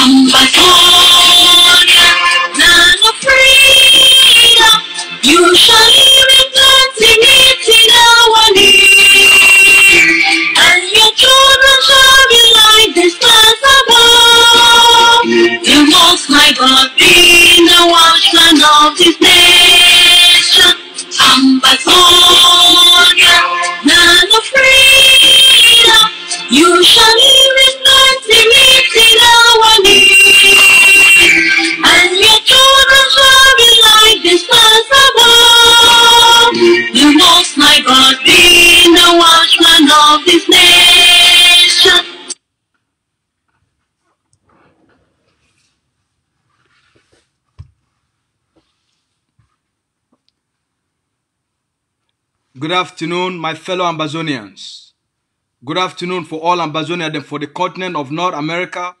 Come back home. afternoon, my fellow Ambazonians. Good afternoon for all Ambazonia, then for the continent of North America.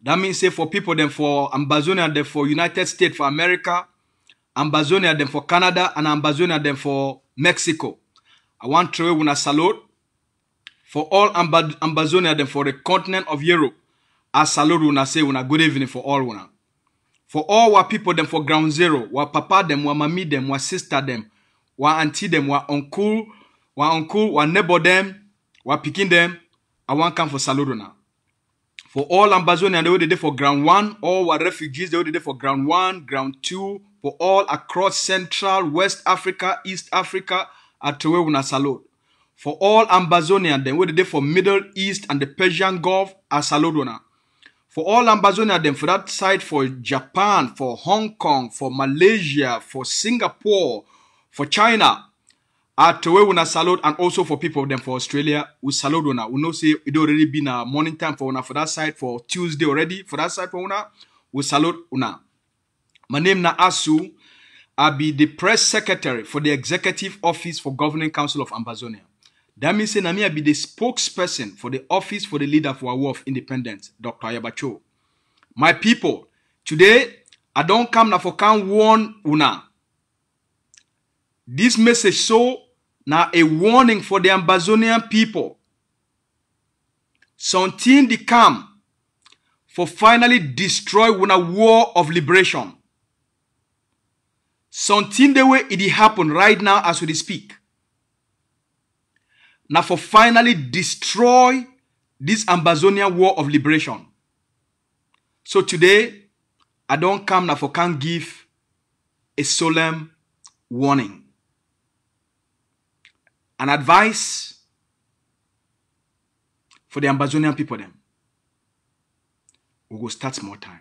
That means say for people, then for Ambazonia, then for United States, for America. Ambazonia, then for Canada, and Ambazonia, then for Mexico. I want to wave a salute for all Amba Ambazonia, then for the continent of Europe. I salute I say una good evening for all una. For all our people, them for ground zero, our papa, them, our Mama, them, our sister, them, our auntie them, our uncle, our uncle, our neighbor them, our picking them, I want come for Salodona. For all Ambazonian, they were there for ground one, all refugees, they were there for ground one, ground two, for all across Central, West Africa, East Africa, at Tewewuna Salod. For all Ambazonian, they were there for Middle East and the Persian Gulf, at Salodona. For all Ambazonia, them for that side, for Japan, for Hong Kong, for Malaysia, for Singapore, For China, at we salute and also for people them for Australia, we salute una. We know say it already been a morning time for una for that side for Tuesday already. For that side for una, we salute una. My name na Asu. I be the press secretary for the executive office for governing council of Ambazonia. That means say na me I be the spokesperson for the office for the leader for our of independence, Dr. Ayabacho. My people, today I don't come na for can warn una This message so now a warning for the Ambazonian people. Something to come for finally destroy when a war of liberation. Something the way it happen right now as we speak. Now for finally destroy this Ambazonian war of liberation. So today, I don't come now for can't give a solemn warning and advice for the Ambazonian people them. We will start more time.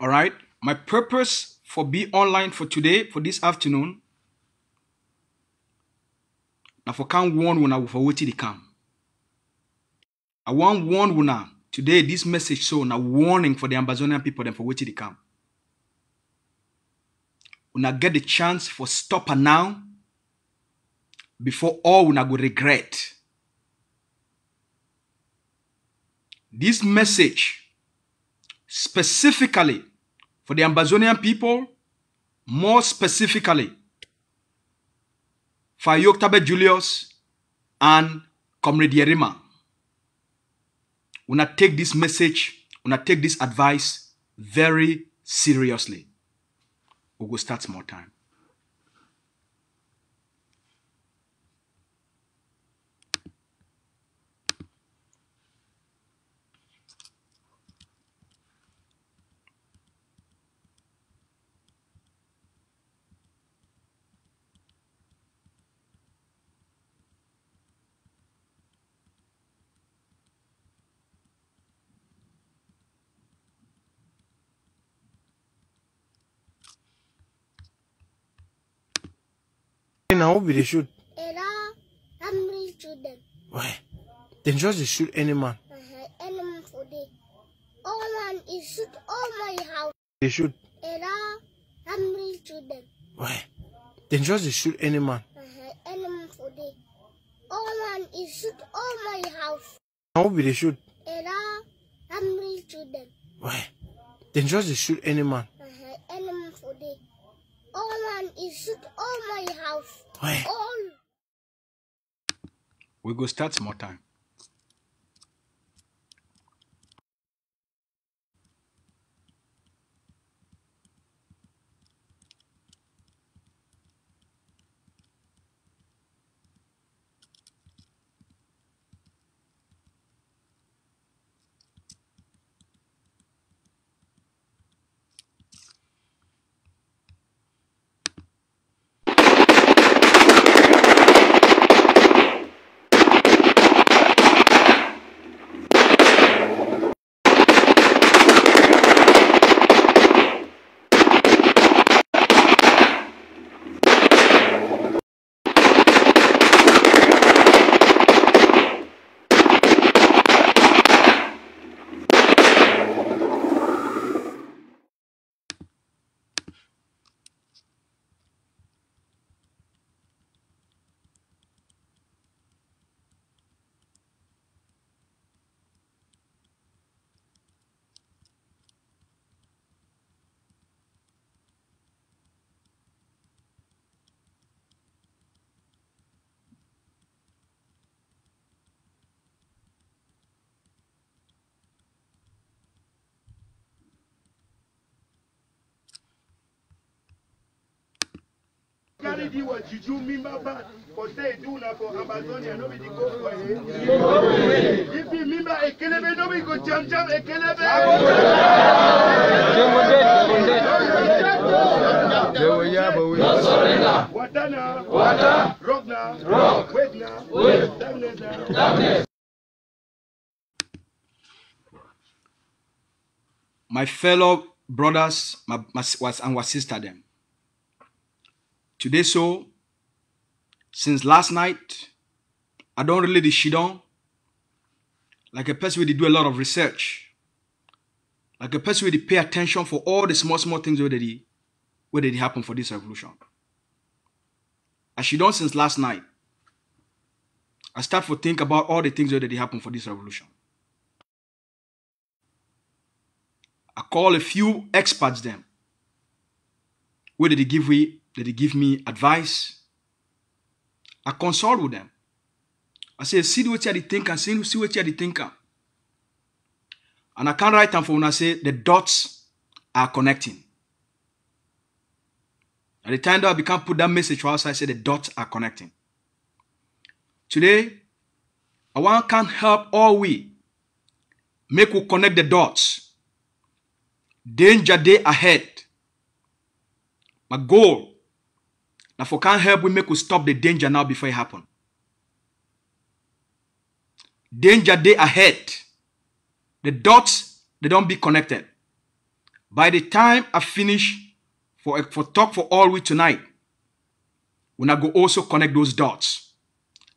All right. My purpose for be online for today, for this afternoon, Now, for can warn when I will for wait to come. I want warn when today this message so now warning for the Amazonian people them for wait it come. When I get the chance for stopper now, before all when I go regret. This message specifically for the Ambazonian people, more specifically, for Yoktabe Julius and Comrade Yerima. Una take this message, una take this advice very seriously. We'll go start more time. In Nairobi, they shoot. I'm Amri to them. Why? They just shoot any man. Uh -huh. Any man for the. All man is shoot all my house. They shoot. I'm Amri to them. Why? They just shoot any man. Uh -huh. Any man for the. All man is shoot all my house. In Nairobi, they shoot. I'm Amri to them. Why? They just shoot any man. Uh -huh. Any man for the. All man is shoot all my house. We go start small time. wa juju ko amazonia no eh. ekelebe no ko jam jam ekelebe My fellow brothers my, my, and my sister them. Today, so, since last night, I don't really the shidon. Like a person where they do a lot of research. Like a person where they pay attention for all the small, small things where they, where they happen for this revolution. I shidon since last night. I start to think about all the things that already happen for this revolution. I call a few experts them. Where did they give me they he give me advice. I consult with them. I say, see what you are thinking, and see, see what are thinking, And I can't write them for when I say the dots are connecting. At the time that I can't put that message for outside, I say the dots are connecting. Today, I want can help all we make we connect the dots. Danger day ahead. My goal now, for can't help, we make we stop the danger now before it happen. Danger day ahead. The dots, they don't be connected. By the time I finish for, for talk for all we tonight, when I go also connect those dots.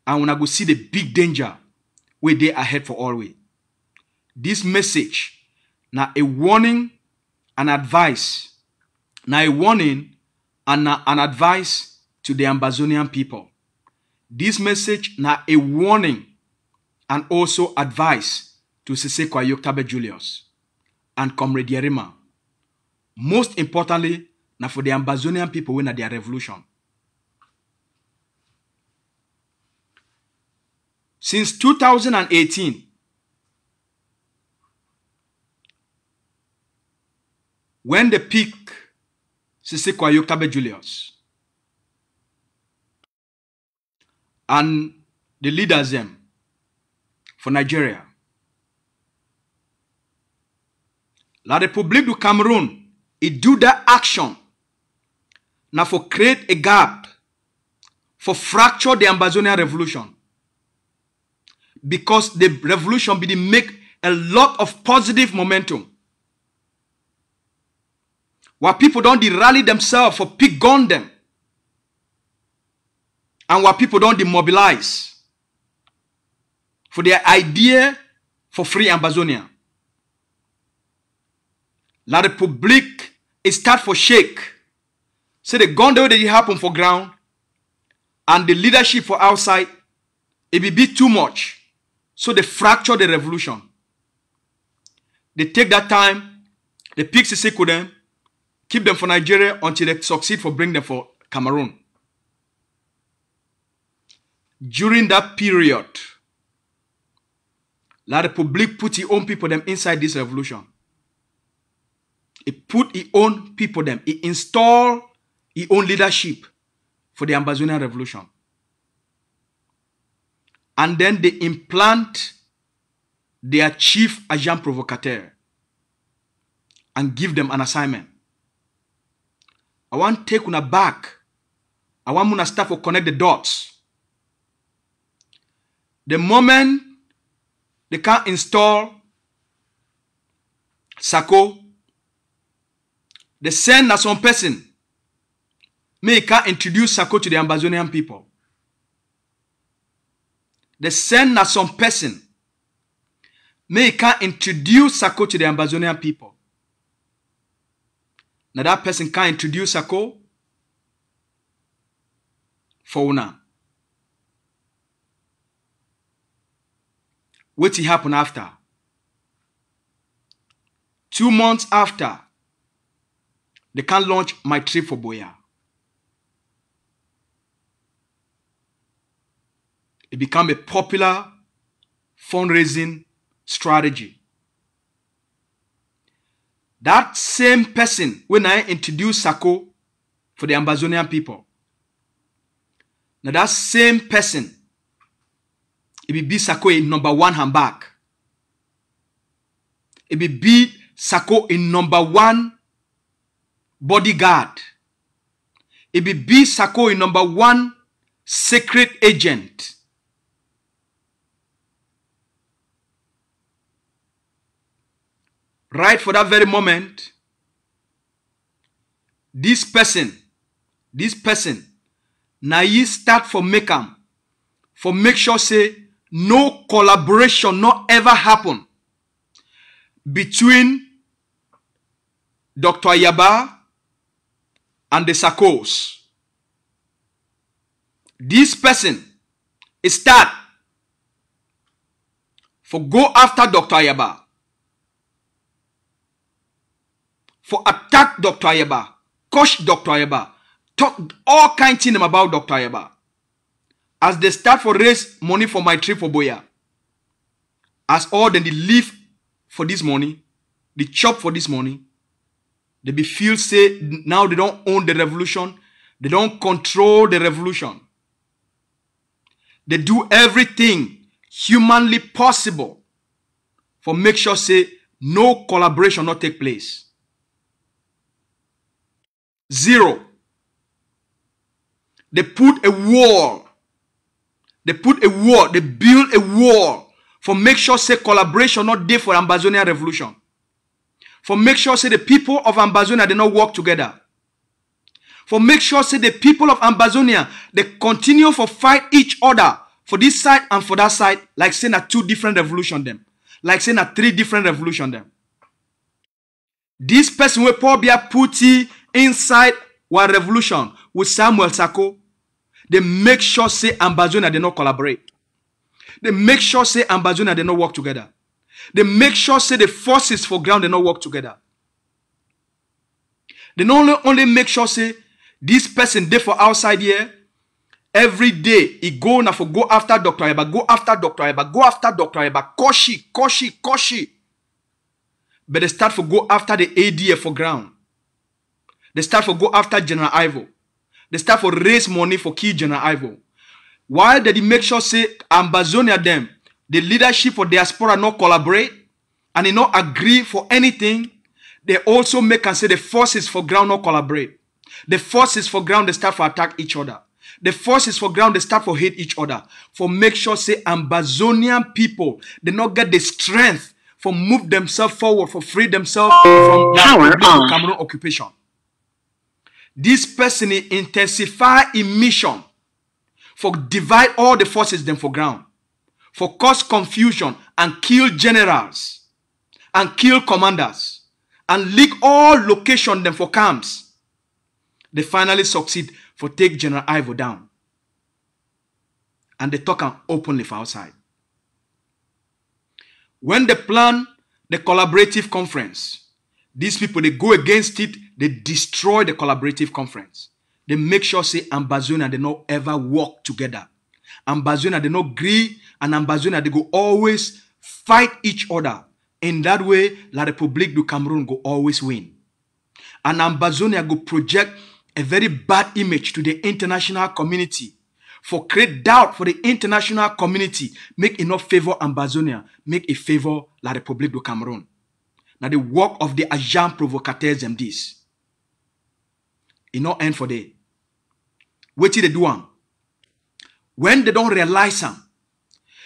And when I go see the big danger we day ahead for all we. This message, now a warning, an advice, now a warning and an advice to the Ambazonian people. This message now a warning and also advice to Sise Kwayoktabe Julius and Comrade Yerima. Most importantly, now for the Ambazonian people when their revolution. Since 2018, when the peak Sisi Kwayo Kabe Julius. And the leaders them for Nigeria. La République du Cameroun, it do that action now for create a gap for fracture the Ambazonia revolution. Because the revolution be make a lot of positive momentum where people don't rally themselves for pick gun them, and where people don't mobilize for their idea for free Ambazonia. La Republique is start for shake. so the gun the way that it happen for ground and the leadership for outside, it will be too much. So they fracture the revolution. They take that time, they pick Siseko them, Keep them for Nigeria until they succeed for bring them for Cameroon. During that period, La Republic put his own people them inside this revolution. It put his own people them. It installed his own leadership for the Amazonian revolution. And then they implant their chief agent provocateur and give them an assignment. I want take una back. I want Muna staff to connect the dots. The moment they can install Sako, they send that some person may can introduce Sako to the Ambazonian people. They send that some person may can introduce Sako to the Ambazonian people na that person can introduce a call for una wetin happen after two months after they can launch my trip for boya it became a popular fundraising strategy that same person when I introduce sako for the ambazonian people now that same person be sako in number one handbag be sako in number one bodyguard be sako in number one secret agent right for that very moment, this person, this person, na start for make am, for make sure say no collaboration no ever happen between Dr. Ayaba and the Sakos. This person is start for go after Dr. Ayaba. for attack Dr. Ayeba, coach Dr. Ayeba, talk all kind of things about Dr. Ayeba. As they start for raise money for my trip for Boya, as all then they leave for this money, they chop for this money, they be feel say now they don't own the revolution, they don't control the revolution. They do everything humanly possible for make sure say no collaboration not take place. Zero. They put a wall. They put a wall. They build a wall for make sure say collaboration not there for Ambazonia revolution. For make sure say the people of Ambazonia they not work together. For make sure say the people of Ambazonia they continue for fight each other for this side and for that side like saying a two different revolution them. Like saying a three different revolution them. This person will probably put it inside one revolution with Samuel Sako, they make sure say and Bazuna they not collaborate. They make sure say and Bazuna they not work together. They make sure say the forces for ground they not work together. They not only, only make sure say this person there for outside here. Every day he go now for go after Dr. Eba, go after Dr. Eba, go after Dr. Eba, Koshi, Koshi, Koshi. But they start for go after the ADF for ground. The staff will go after General Ivo. The staff will raise money for kill General Ivo. Why did he make sure say Ambazonia them, the leadership for diaspora not collaborate and they not agree for anything? They also make and say the forces for ground not collaborate. The forces for ground they start for attack each other. The forces for ground they start for hate each other. For make sure say Ambazonian people they not get the strength for move themselves forward, for free themselves from that Cameroon occupation this person intensify in mission for divide all the forces them for ground, for cause confusion and kill generals and kill commanders and leak all location them for camps. They finally succeed for take General Ivo down. And they talk openly for outside. When they plan the collaborative conference, these people, they go against it they destroy the collaborative conference. They make sure, say, Ambazona, they not ever work together. Ambazona, they not agree, and Ambazona, they go always fight each other. In that way, La République du Cameroon go always win. And Ambazonia go project a very bad image to the international community. For create doubt for the international community, make enough favor Ambazonia, make a favor La République du Cameroon. Now the work of the agent provocateurs them this. It not end for day. Wait till they do one. When they don't realize them,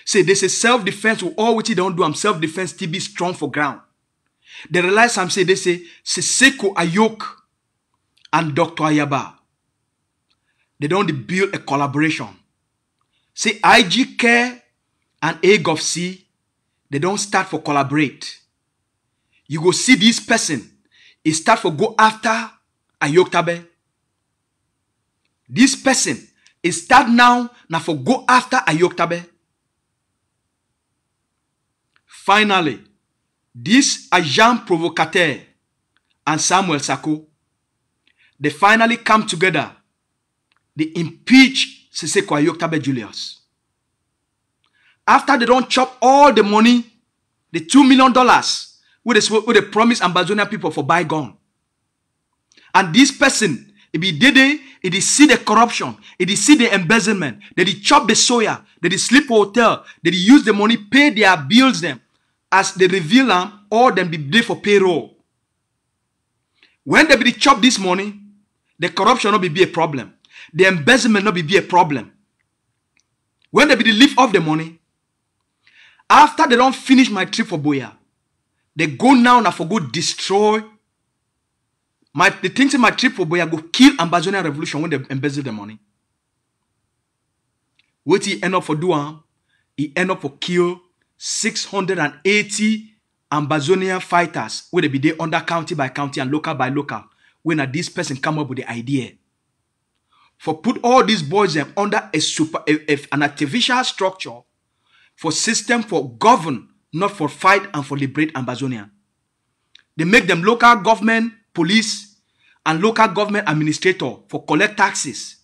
say this is self-defense. With all which they don't do, I'm self-defense to be strong for ground. They realize I'm say they say seko Ayok and Dr. Ayaba. They don't build a collaboration. Say IG Care and of C, they don't start for collaborate. You go see this person, He start for go after Ayoktabe. This person is start now na for go after Ayoktabe. Finally, this Ajam provocateur and Samuel Sako, they finally come together. They impeach Seseko Ayoktabe Julius. After they don't chop all the money, the $2 million with the, promise Ambazonia people for bygone. And this person if he did it, they see the corruption, if they see the embezzlement, that they chop the soya, that they sleep hotel, that they use the money, pay their bills them, as they reveal them, all them be there for payroll. When they be chop this money, the corruption not be, be a problem. The embezzlement not be, be a problem. When they be leave off the money, after they don't finish my trip for Boya, they go now and I forgo destroy my, things think my trip for Boya go kill Ambazonian revolution when they embezzle the money. What he end up for doing, ah, he end up for kill 680 Ambazonian fighters where they be there under county by county and local by local. When a this person come up with the idea for put all these boys them under a super a, a, an artificial structure for system for govern, not for fight and for liberate Ambazonia. They make them local government police, and local government administrator for collect taxes.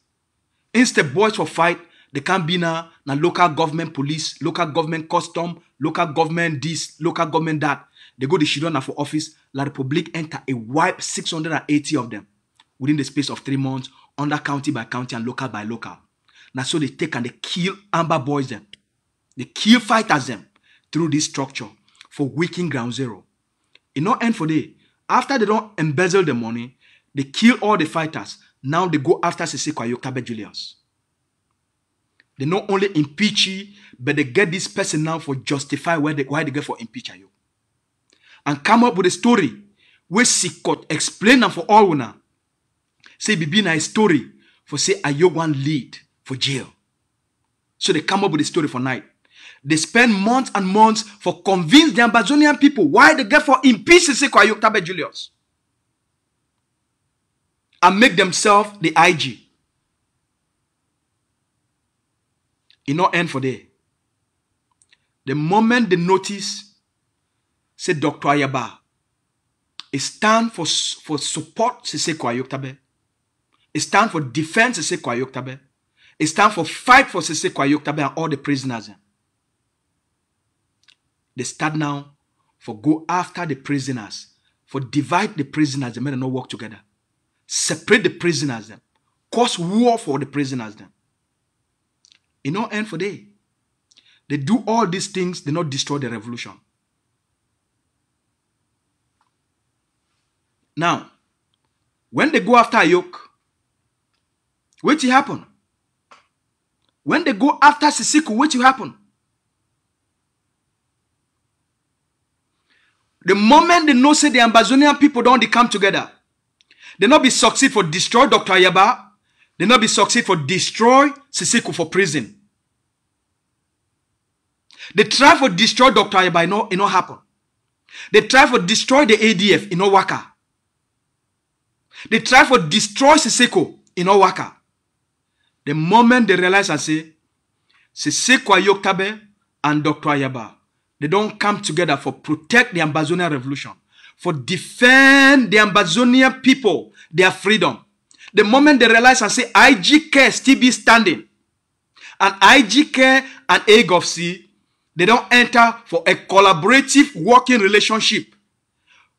Instead boys for fight, they can be now. Now local government police, local government custom, local government this, local government that. They go to Shidona for office, La Republic enter a wipe 680 of them within the space of three months, under county by county and local by local. Now so they take and they kill amber boys them. They kill fighters them through this structure for waking ground zero. It not end for day. After they don't embezzle the money, they kill all the fighters. Now they go after Sisi Kwayokabe Julius. They not only impeach you, but they get this person now for justify why they, why they get for impeach you. And come up with a story where Sikot explain them for all now. Say be na a story for say Ayo one lead for jail. So they come up with a story for night. They spend months and months for convince the Ambazonian people why they get for in pieces Kwayoktabe Julius and make themselves the IG. It not end for there. The moment they notice, say Dr. Ayaba, it stand for, for support Sese Kwayoktabe. It stand for defense Sese Kwayoktabe. It stand for fight for Sese Kwayoktabe and all the prisoners. They start now for go after the prisoners, for divide the prisoners, the men and not work together. Separate the prisoners, them. Cause war for the prisoners, them. in no end for day. They do all these things, they not destroy the revolution. Now, when they go after yoke, which happen? When they go after Sisiku, which happen? The moment they know say the Ambazonian people don't they come together, they not be succeed for destroy Dr. Ayaba, they not be succeed for destroy Sisiku for prison. They try for destroy Dr. Ayaba, it no, it no happen. They try for destroy the ADF, it no worker. They try for destroy Siseko in worker. The moment they realize and say, Siseko Ayoktabe and Dr. Ayaba they don't come together for protect the Amazonian revolution, for defend the Amazonian people, their freedom. The moment they realize and say IGK still be standing, and IGK and AGOFC, they don't enter for a collaborative working relationship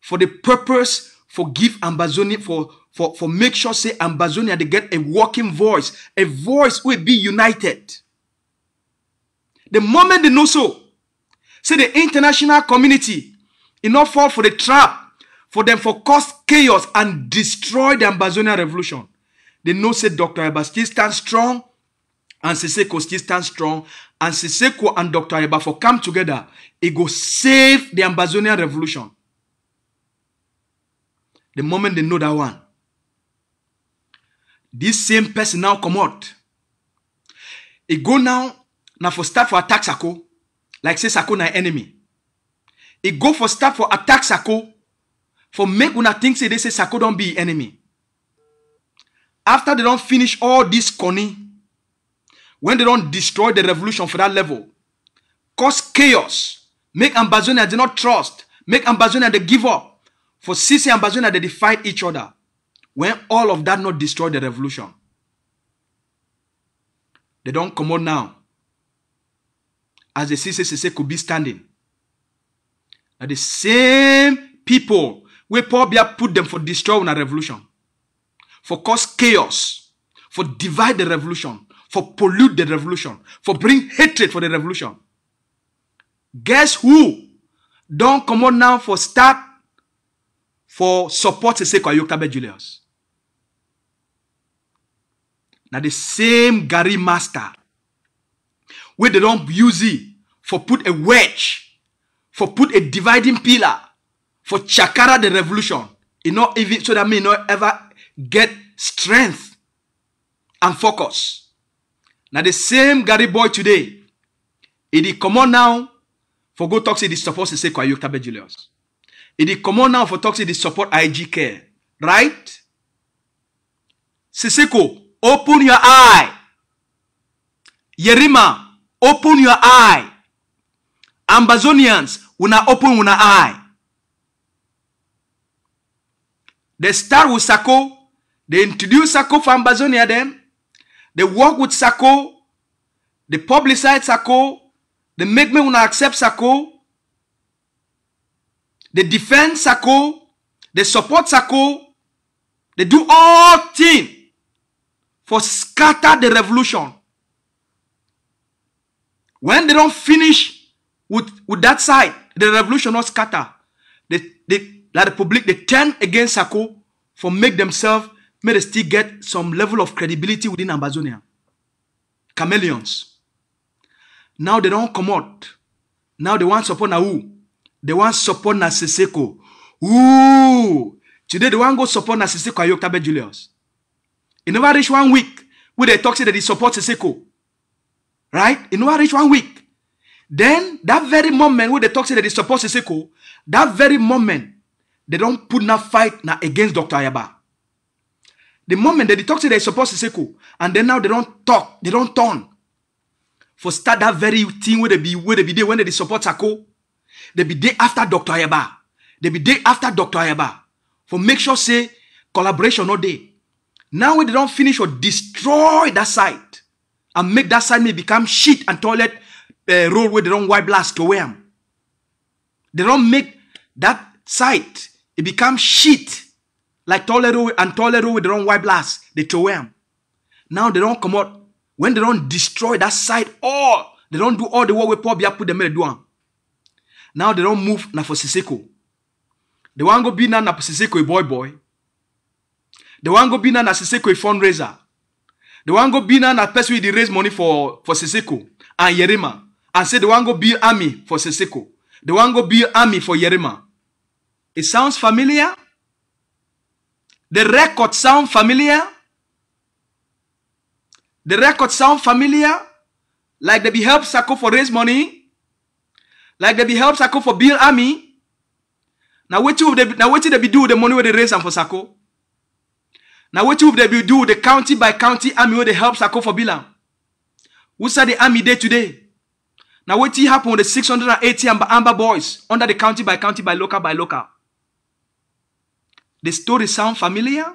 for the purpose for give Ambazonia for for for make sure say Ambazonia they get a working voice, a voice will be united. The moment they know so, Say the international community will e not fall for the trap for them for cause chaos and destroy the Ambazonia revolution. They know say Dr. Eba still stand strong and Siseko still stand strong and Siseko and Dr. Eba for come together. It e go save the Ambazonia revolution. The moment they know that one, this same person now come out. It e go now, na for start for attack Sako. Like say Sako na enemy. It go for start for attack Sako. For make una think say they say Sako don't be enemy. After they don't finish all this conning, when they don't destroy the revolution for that level, cause chaos, make Ambazonia they not trust, make Ambazonia they give up. For Sisi and Ambazonia they defied each other. When all of that not destroy the revolution. They don't come out now. as the CCCC could be standing. Now the same people where Paul Bia put them for destroying a revolution, for cause chaos, for divide the revolution, for pollute the revolution, for bring hatred for the revolution. Guess who? Don't come on now for start for support Seseko Ayoktabe Julius. Now the same Gary master Where they don't use it for put a wedge for put a dividing pillar for chakara the revolution e no even so that may not ever get strength and focus Now the same gary boy today it is come on now for go talk to e dey support sise kwayo tabe julius e dey comot now for talk to e support ig care right siseko open your eye yerima Open your eye. Ambazonians, una open una eye. They start with Sako. They introduce Sako for Ambazonia then. They work with Sako. They publicize Sako. They make me una accept Sako. They defend Sako. They support Sako. They do all things for scatter the revolution. When they don't finish with, with that side, the revolution will scatter. They, they, like the public, they turn against Sako for make themselves, may they still get some level of credibility within Ambazonia. Chameleons. Now they don't come out. Now they want support Nahu. They want support Nasiseko. Ooh! Today they want go support Nasiseko Ayoktabe Julius. It never reach one week where they talk say that they support Siseko right? In no reach one week. Then that very moment when they talk say that they support Siseko, that very moment they don't put na fight na against Dr. Ayaba. The moment that they talk say they support Siseko, and then now they don't talk, they don't turn for start that very thing where they be where they be there when they support Sako. They be there after Dr. Ayaba. They be there after Dr. Ayaba. For make sure say collaboration all day. Now when they don finish or destroy that site, and make that side may become shit and toilet uh, road with the wrong white blast to wear. them. They don't make that site it become shit like toilet roll and toilet roll with the wrong white wipe last they throw them. Now they don't come out when they don't destroy that site all. They don't do all the work with poor put them in the do Now they don't move na for siseko. They want go be na na siseko boy boy. They want go be na na siseko fundraiser. They want to go be now that person who raise money for, for Seseko and Yerima. And say they want to go build army for Seseko. They want to go build army for Yerima. It sounds familiar? The record sound familiar? The record sound familiar? Like they be help Sako for raise money? Like they be help Sako for build army? Now what they, now what they be do with the money where they raise and for Sako? what you will they be do with the county by county army where they help sako for bilam What's the army day today na wetin happen with the 680 amber boys under the county by county by local by local the story sound familiar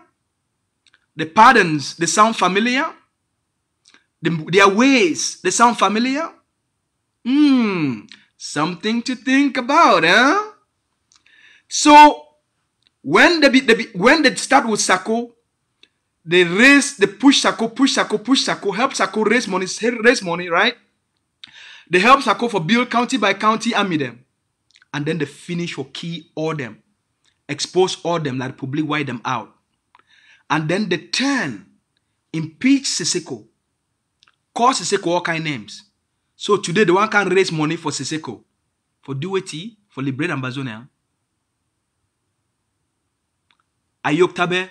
the patterns they sound familiar the, their ways they sound familiar hmm something to think about huh so when they, be, they be, when they start with sako they raise, they push Sako, push Sako, push Sako, help Sako raise money, raise money, right? They help Sako for build county by county army them. And then they finish for key all them. Expose all them, like publicly wipe them out. And then they turn, impeach Siseko, call Siseko all kind names. So today the one can raise money for Siseko, for Duweti, for Liberate and Bazonia. Ayok Tabe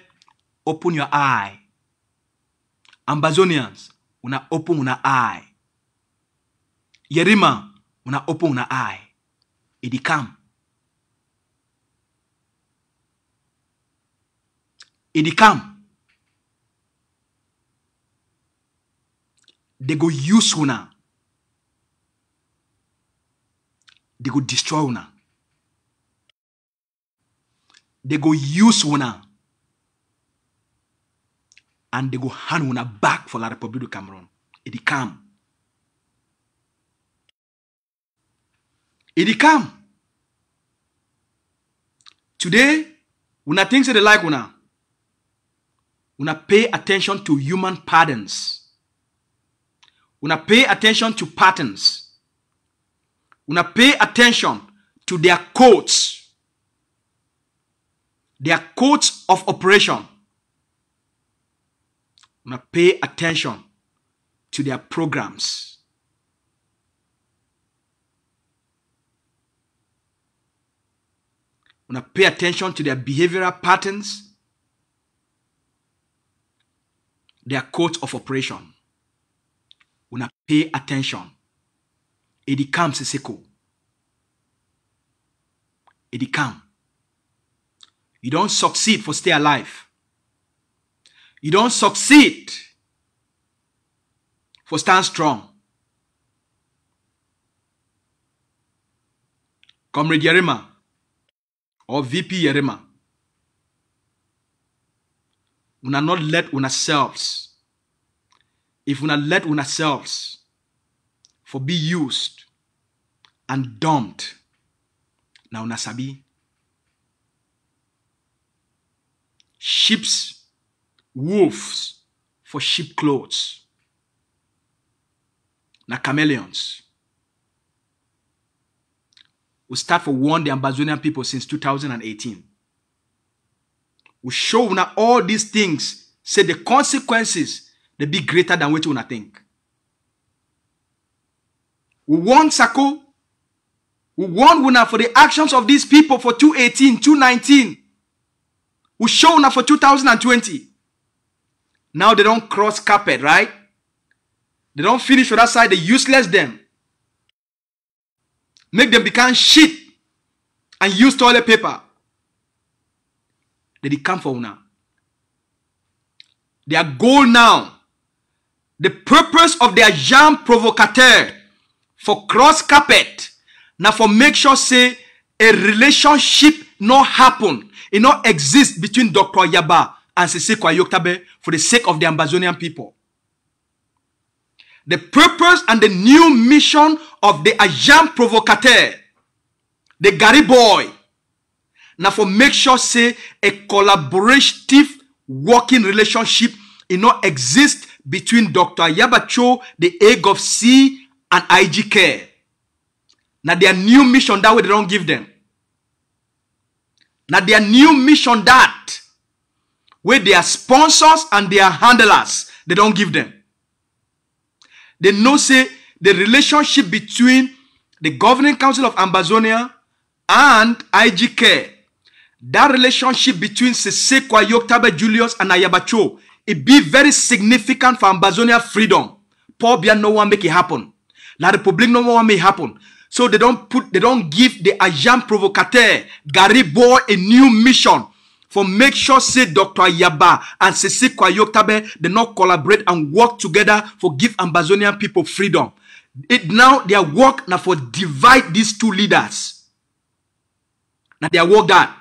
open your eye. Ambazonians, una open una eye. Yerima, una open una eye. Idikam. come They go use una. They go destroy una. They go use una. and they go hand a back for La Republic of Cameroon. It come. It come. Today, una things that they like when I pay attention to human patterns. I pay attention to patterns. I pay attention to their codes. Their codes of operation now pay attention to their programs. Now pay attention to their behavioral patterns, their codes of operation. Una pay attention. It Edikam It comes. You don't succeed for stay alive. You don't succeed for stand strong. Comrade Yerima or VP Yerima, are not let ourselves, if are let ourselves for be used and dumped, now na sabi. Ships wolves for sheep clothes. Now, chameleons. We start for warn the Amazonian people since 2018. We show now all these things, say the consequences, they be greater than what you want think. We warn Sako. We warn Wuna for the actions of these people for 2018-2019. We show now for 2020. Now they don't cross carpet, right? They don't finish with that side, they useless them. Make them become shit and use toilet paper. They come for now. Their goal now, the purpose of their jam provocateur for cross carpet, now for make sure say a relationship not happen, it not exist between Dr. Yaba and Sisikwa Yoktabe for the sake of the Ambazonian people. The purpose and the new mission of the Ajam provocateur, the Gary boy, now for make sure say a collaborative working relationship you know exist between Dr. Yabacho, the egg of C and IGK. Now their new mission that way they don't give them. Now their new mission that with their sponsors and their handlers, they don't give them. They know, say, the relationship between the governing council of Ambazonia and IGK. That relationship between Sesekwa Yoktabe Julius and Ayabacho, it be very significant for Ambazonia freedom. Paul Bia no one make it happen. La Republic no one make it happen. So they don't put, they don't give the agent provocateur, Garibo, a new mission For make sure, say Dr. Yaba and Sisi Kwayoktabe, they not collaborate and work together for give Ambazonian people freedom. It now their work now for divide these two leaders. Now their work that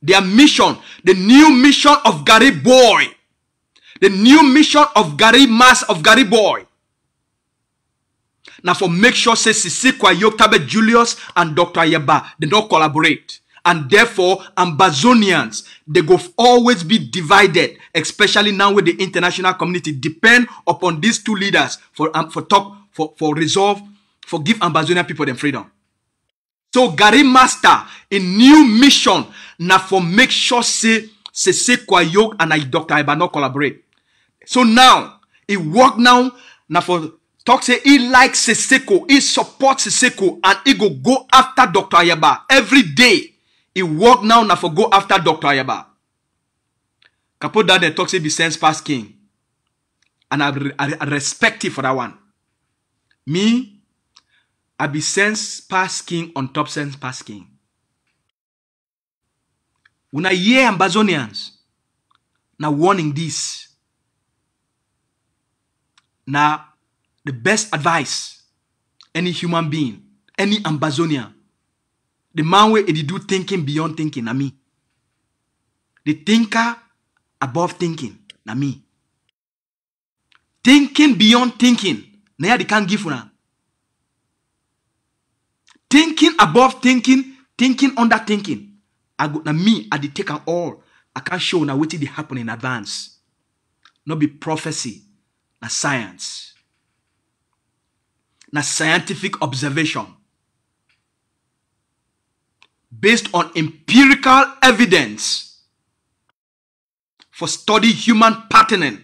their mission, the new mission of Gary Boy, the new mission of Gary Mass of Gary Boy. Now for make sure say Sisi Kwayoktabe Julius and Dr. Yaba, they don't collaborate. and therefore Ambazonians they go always be divided, especially now with the international community depend upon these two leaders for um, for talk for for resolve for give Ambazonian people them freedom. So Gary Master a new mission na for make sure say say say Kwayok and I Dr. Ibano collaborate. So now he work now na for talk say he like Seseko, he support Seseko, and he go go after Dr. Ayaba every day. He work now na for go after Dr. Ayaba. Kapo put down the toxic be sense past king. And I, I, I respect it for that one. Me, I be sense past king on top sense past king. When I hear Ambazonians, now warning this. Now, the best advice any human being, any Ambazonian the man where they do thinking beyond thinking, na me. The thinker above thinking, na me. Thinking beyond thinking, na they can't give una. Thinking above thinking, thinking under thinking. I go na me, I did take all. I can't show na what did happen in advance. Not be prophecy, na science. Na scientific observation based on empirical evidence for study human patterning.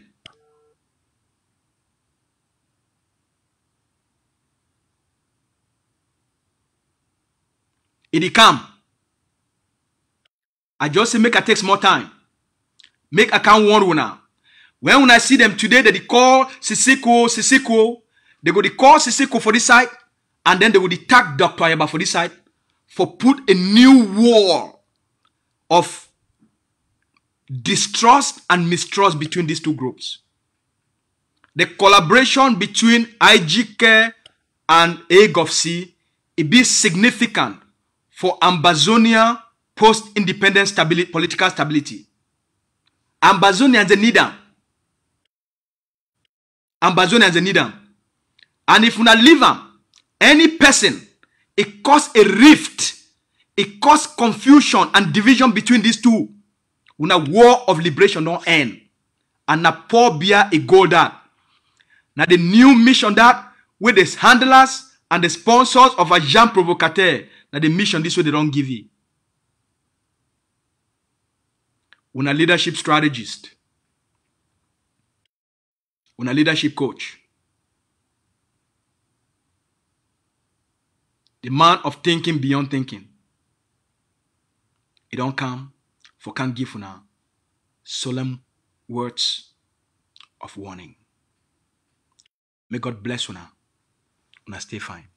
It come. I just say make I take more time. Make I count one now. When when I see them today, they call Sisiko, Sisiko. They go they call Sisiko for this side, and then they will attack Dr. Ayaba for this side for put a new wall of distrust and mistrust between these two groups. The collaboration between IGK and AGOFC it be significant for Ambazonia post-independent stability, political stability. Ambazonians they need them. Ambazonians they need them. And if we not leave them, any person it caused a rift. It caused confusion and division between these two. When a war of liberation don't end. And a poor beer it go down. Now the new mission that with the handlers and the sponsors of a Jean Provocateur. Now the mission this way they don't give you. When a leadership strategist. When a leadership coach. The man of thinking beyond thinking. It don't come for can't give now solemn words of warning. May God bless you now. Now stay fine.